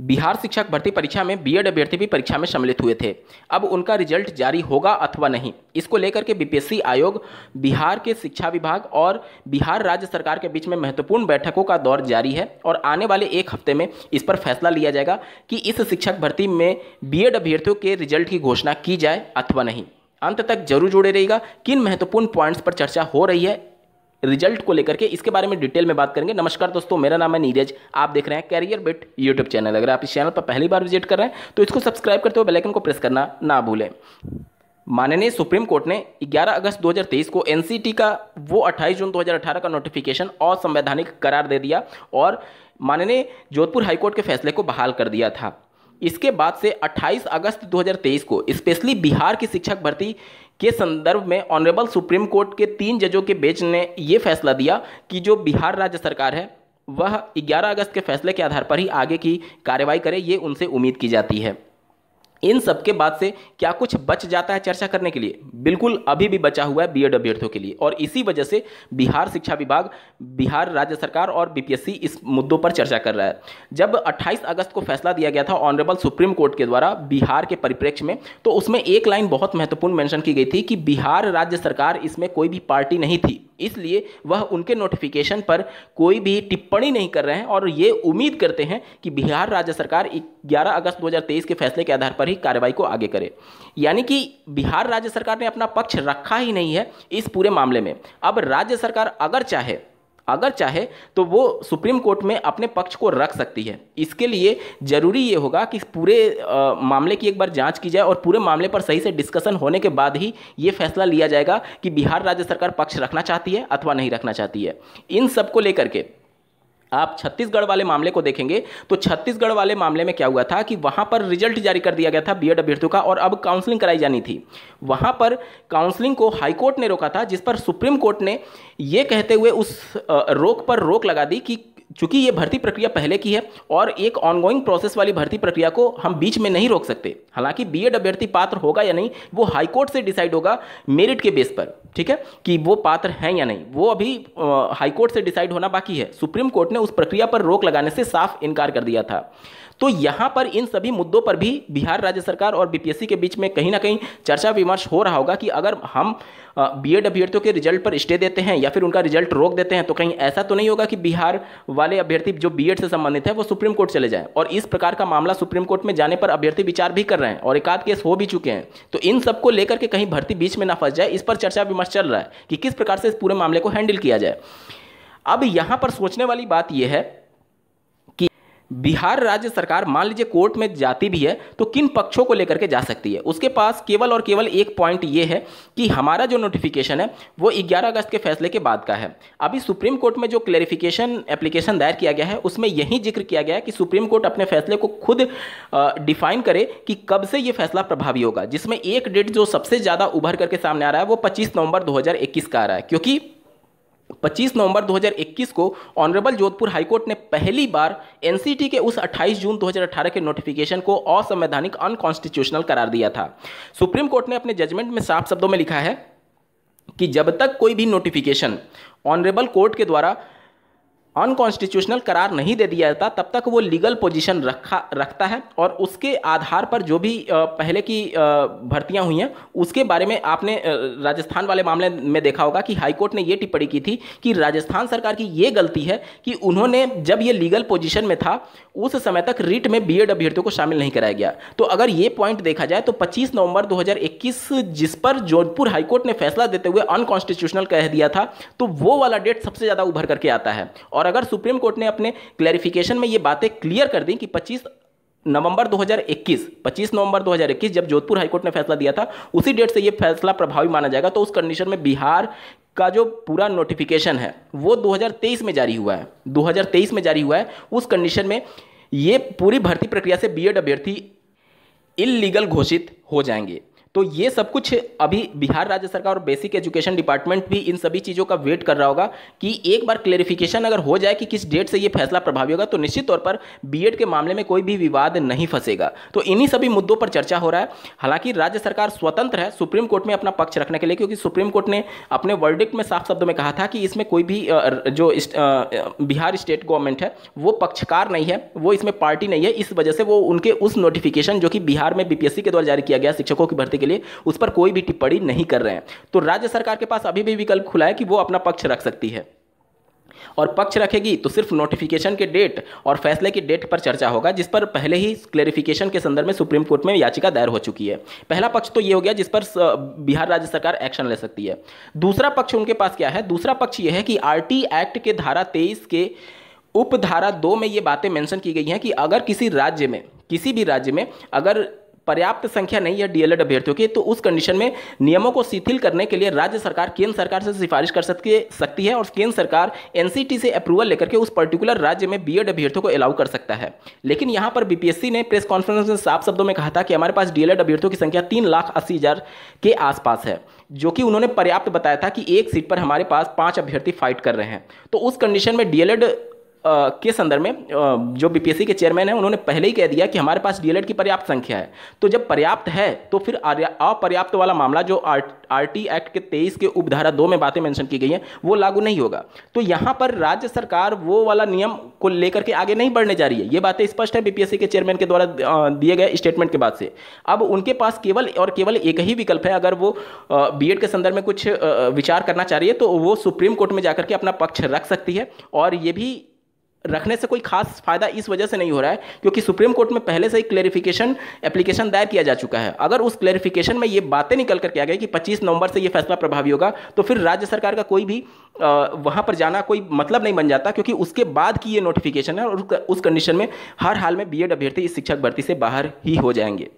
बिहार शिक्षक भर्ती परीक्षा में बीएड अभ्यर्थी भी परीक्षा में सम्मिलित हुए थे अब उनका रिजल्ट जारी होगा अथवा नहीं इसको लेकर के बीपीएससी आयोग बिहार के शिक्षा विभाग और बिहार राज्य सरकार के बीच में महत्वपूर्ण बैठकों का दौर जारी है और आने वाले एक हफ्ते में इस पर फैसला लिया जाएगा कि इस शिक्षक भर्ती में बी अभ्यर्थियों के रिजल्ट की घोषणा की जाए अथवा नहीं अंत तक जरूर जुड़े रहेगा किन महत्वपूर्ण पॉइंट्स पर चर्चा हो रही है रिजल्ट को लेकर के इसके बारे में डिटेल में बात करेंगे नमस्कार दोस्तों मेरा नाम है नीरज आप देख रहे हैं कैरियर बिट यूट्यूब चैनल अगर आप इस चैनल पर पहली बार विजिट कर रहे हैं तो इसको सब्सक्राइब करते हुए बेलाइकन को प्रेस करना ना भूलें माननीय सुप्रीम कोर्ट ने 11 अगस्त 2023 को एनसीटी का वो 28 जून 2018 का नोटिफिकेशन असंवैधानिक करार दे दिया और माननीय जोधपुर हाईकोर्ट के फैसले को बहाल कर दिया था इसके बाद से 28 अगस्त 2023 को स्पेशली बिहार की शिक्षक भर्ती के संदर्भ में ऑनरेबल सुप्रीम कोर्ट के तीन जजों के बेंच ने ये फैसला दिया कि जो बिहार राज्य सरकार है वह 11 अगस्त के फैसले के आधार पर ही आगे की कार्रवाई करे ये उनसे उम्मीद की जाती है इन सब के बाद से क्या कुछ बच जाता है चर्चा करने के लिए बिल्कुल अभी भी बचा हुआ है एड अभ्यर्थियों के लिए और इसी वजह से बिहार शिक्षा विभाग बिहार राज्य सरकार और बीपीएससी इस मुद्दों पर चर्चा कर रहा है जब 28 अगस्त को फैसला दिया गया था ऑनरेबल सुप्रीम कोर्ट के द्वारा बिहार के परिप्रेक्ष्य में तो उसमें एक लाइन बहुत महत्वपूर्ण मैंशन की गई थी कि बिहार राज्य सरकार इसमें कोई भी पार्टी नहीं थी इसलिए वह उनके नोटिफिकेशन पर कोई भी टिप्पणी नहीं कर रहे हैं और ये उम्मीद करते हैं कि बिहार राज्य सरकार 11 अगस्त 2023 के फैसले के आधार पर ही कार्रवाई को आगे करे यानी कि बिहार राज्य सरकार ने अपना पक्ष रखा ही नहीं है इस पूरे मामले में अब राज्य सरकार अगर चाहे अगर चाहे तो वो सुप्रीम कोर्ट में अपने पक्ष को रख सकती है इसके लिए जरूरी ये होगा कि पूरे आ, मामले की एक बार जांच की जाए और पूरे मामले पर सही से डिस्कशन होने के बाद ही ये फैसला लिया जाएगा कि बिहार राज्य सरकार पक्ष रखना चाहती है अथवा नहीं रखना चाहती है इन सबको लेकर के आप छत्तीसगढ़ वाले मामले को देखेंगे तो छत्तीसगढ़ वाले मामले में क्या हुआ था कि वहां पर रिजल्ट जारी कर दिया गया था बी एड अभ्यर्थियों का और अब काउंसलिंग कराई जानी थी वहां पर काउंसलिंग को हाईकोर्ट ने रोका था जिस पर सुप्रीम कोर्ट ने यह कहते हुए उस रोक पर रोक लगा दी कि चूंकि ये भर्ती प्रक्रिया पहले की है और एक ऑनगोइंग प्रोसेस वाली भर्ती प्रक्रिया को हम बीच में नहीं रोक सकते हालांकि एड अभ्यर्थी पात्र होगा या नहीं वो हाईकोर्ट से डिसाइड होगा मेरिट के बेस पर ठीक है कि वो पात्र हैं या नहीं वो अभी हाईकोर्ट से डिसाइड होना बाकी है सुप्रीम कोर्ट ने उस प्रक्रिया पर रोक लगाने से साफ इनकार कर दिया था तो यहाँ पर इन सभी मुद्दों पर भी बिहार राज्य सरकार और बीपीएससी के बीच में कहीं ना कहीं चर्चा विमर्श हो रहा होगा कि अगर हम बी एड अभ्यर्थियों के रिजल्ट पर स्टे देते हैं या फिर उनका रिजल्ट रोक देते हैं तो कहीं ऐसा तो नहीं होगा कि बिहार वाले अभ्यर्थी जो बी से संबंधित है वो सुप्रीम कोर्ट चले जाए और इस प्रकार का मामला सुप्रीम कोर्ट में जाने पर अभ्यर्थी विचार भी कर रहे हैं और एकाध केस हो भी चुके हैं तो इन सबको लेकर के कहीं भर्ती बीच में ना फंस जाए इस पर चर्चा विमर्श चल रहा है कि किस प्रकार से इस पूरे मामले को हैंडल किया जाए अब यहाँ पर सोचने वाली बात यह है बिहार राज्य सरकार मान लीजिए कोर्ट में जाती भी है तो किन पक्षों को लेकर के जा सकती है उसके पास केवल और केवल एक पॉइंट ये है कि हमारा जो नोटिफिकेशन है वो 11 अगस्त के फैसले के बाद का है अभी सुप्रीम कोर्ट में जो क्लेरिफिकेशन एप्लीकेशन दायर किया गया है उसमें यही जिक्र किया गया है कि सुप्रीम कोर्ट अपने फैसले को खुद डिफाइन करे कि कब से ये फैसला प्रभावी होगा जिसमें एक डेट जो सबसे ज़्यादा उभर करके सामने आ रहा है वो पच्चीस नवंबर दो का आ रहा है क्योंकि 25 नवंबर 2021 को ऑनरेबल जोधपुर हाईकोर्ट ने पहली बार एनसीटी के उस 28 जून 2018 के नोटिफिकेशन को असंवैधानिक अनकॉन्स्टिट्यूशनल करार दिया था सुप्रीम कोर्ट ने अपने जजमेंट में साफ शब्दों में लिखा है कि जब तक कोई भी नोटिफिकेशन ऑनरेबल कोर्ट के द्वारा अनकॉन्स्टिट्यूशनल करार नहीं दे दिया जाता तब तक वो लीगल पोजीशन रखा रखता है और उसके आधार पर जो भी पहले की भर्तियां हुई हैं उसके बारे में आपने राजस्थान वाले मामले में देखा होगा कि हाईकोर्ट ने ये टिप्पणी की थी कि राजस्थान सरकार की ये गलती है कि उन्होंने जब ये लीगल पोजिशन में था उस समय तक रीट में बी एड अभ्यर्थियों को शामिल नहीं कराया गया तो अगर ये पॉइंट देखा जाए तो पच्चीस नवंबर दो जिस पर जोधपुर हाईकोर्ट ने फैसला देते हुए अनकॉन्स्टिट्यूशनल कह दिया था तो वो वाला डेट सबसे ज़्यादा उभर करके आता है और और अगर सुप्रीम कोर्ट ने अपने क्लैरिफिकेशन में ये बातें क्लियर कर दी कि 25 नवंबर 2021 25 नवंबर 2021 जब जोधपुर हाईकोर्ट ने फैसला दिया था उसी डेट से ये फैसला प्रभावी माना जाएगा तो उस कंडीशन में बिहार का जो पूरा नोटिफिकेशन है वो 2023 में जारी हुआ है 2023 में जारी हुआ है उस कंडीशन में ये पूरी भर्ती प्रक्रिया से बीएड अभ्यर्थी इलीगल घोषित हो जाएंगे तो ये सब कुछ अभी बिहार राज्य सरकार और बेसिक एजुकेशन डिपार्टमेंट भी इन सभी चीज़ों का वेट कर रहा होगा कि एक बार क्लेरिफिकेशन अगर हो जाए कि किस डेट से ये फैसला प्रभावी होगा तो निश्चित तौर पर बीएड के मामले में कोई भी विवाद नहीं फंसेगा तो इन्हीं सभी मुद्दों पर चर्चा हो रहा है हालांकि राज्य सरकार स्वतंत्र है सुप्रीम कोर्ट में अपना पक्ष रखने के लिए क्योंकि सुप्रीम कोर्ट ने अपने वर्डिक्ट में साफ शब्द में कहा था कि इसमें कोई भी जो बिहार स्टेट गवर्नमेंट है वो पक्षकार नहीं है वो इसमें पार्टी नहीं है इस वजह से वो उनके उस नोटिफिकेशन जो कि बिहार में बीपीएससी के द्वारा जारी किया गया शिक्षकों की भर्ती के लिए उस पर कोई भी टिप्पणी नहीं कर रहे हैं तो राज्य सरकार के पास अभी भी विकल्प खुला है कि वो अपना पक्ष रख सकती है और पक्ष रखेगी तो सिर्फ नोटिफिकेशन के डेट और फैसले की डेट पर चर्चा होगा जिस पर पहले ही क्लेरिफिकेशन के संदर्भ में सुप्रीम कोर्ट में याचिका दायर हो चुकी है पहला पक्ष तो ये हो गया जिस पर बिहार राज्य सरकार एक्शन ले सकती है दूसरा पक्ष उनके पास क्या है दूसरा पक्ष यह है कि आर एक्ट के धारा तेईस के उपधारा दो में ये बातें मेंशन की गई हैं कि अगर किसी राज्य में किसी भी राज्य में अगर पर्याप्त संख्या नहीं है डीएलएड अभ्यर्थियों की तो उस कंडीशन में नियमों को शिथिल करने के लिए राज्य सरकार केंद्र सरकार से सिफारिश कर सकती सकती है और केंद्र सरकार एनसीटी से अप्रूवल लेकर के उस पर्टिकुलर राज्य में बीएड अभ्यर्थियों को अलाउ कर सकता है लेकिन यहाँ पर बीपीएससी ने प्रेस कॉन्फ्रेंस में साफ शब्दों में कहा था कि हमारे पास डीएलएड अभ्यर्थियों की संख्या तीन लाख अस्सी हज़ार के आसपास है जो कि उन्होंने पर्याप्त बताया था कि एक सीट पर हमारे पास पांच अभ्यर्थी फाइट कर रहे हैं तो उस कंडीशन में डीएलएड के संदर्भ में जो बीपीएससी के चेयरमैन हैं उन्होंने पहले ही कह दिया कि हमारे पास डीएलएड की पर्याप्त संख्या है तो जब पर्याप्त है तो फिर अपर्याप्त वाला मामला जो आर आरटी एक्ट के तेईस के उपधारा दो में बातें मेंशन की गई हैं वो लागू नहीं होगा तो यहाँ पर राज्य सरकार वो वाला नियम को लेकर के आगे नहीं बढ़ने जा रही है ये बातें स्पष्ट है बीपीएससी के चेयरमैन के द्वारा दिए गए स्टेटमेंट के बाद से अब उनके पास केवल और केवल एक ही विकल्प है अगर वो बी के संदर्भ में कुछ विचार करना चाह रही है तो वो सुप्रीम कोर्ट में जाकर के अपना पक्ष रख सकती है और ये भी रखने से कोई खास फायदा इस वजह से नहीं हो रहा है क्योंकि सुप्रीम कोर्ट में पहले से ही क्लेरिफिकेशन एप्लीकेशन दायर किया जा चुका है अगर उस क्लेरिफिकेशन में ये बातें निकल कर आ गई कि 25 नवंबर से ये फैसला प्रभावी होगा तो फिर राज्य सरकार का कोई भी वहाँ पर जाना कोई मतलब नहीं बन जाता क्योंकि उसके बाद की ये नोटिफिकेशन है और उस कंडीशन में हर हाल में बी अभ्यर्थी इस शिक्षक भर्ती से बाहर ही हो जाएंगे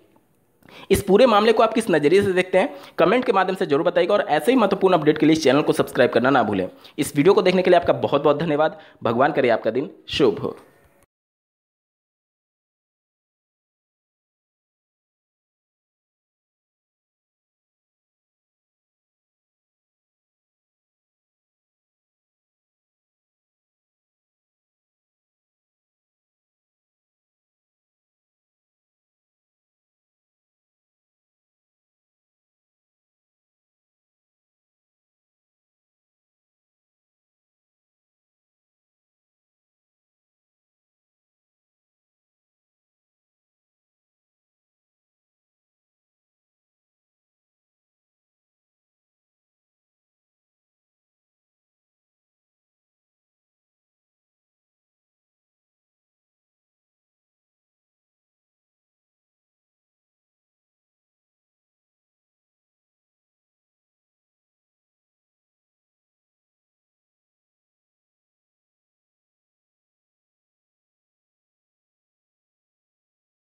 इस पूरे मामले को आप किस नज़रिए से देखते हैं कमेंट के माध्यम से जरूर बताइएगा और ऐसे ही महत्वपूर्ण अपडेट के लिए इस चैनल को सब्सक्राइब करना ना भूलें इस वीडियो को देखने के लिए आपका बहुत बहुत धन्यवाद भगवान करे आपका दिन शुभ हो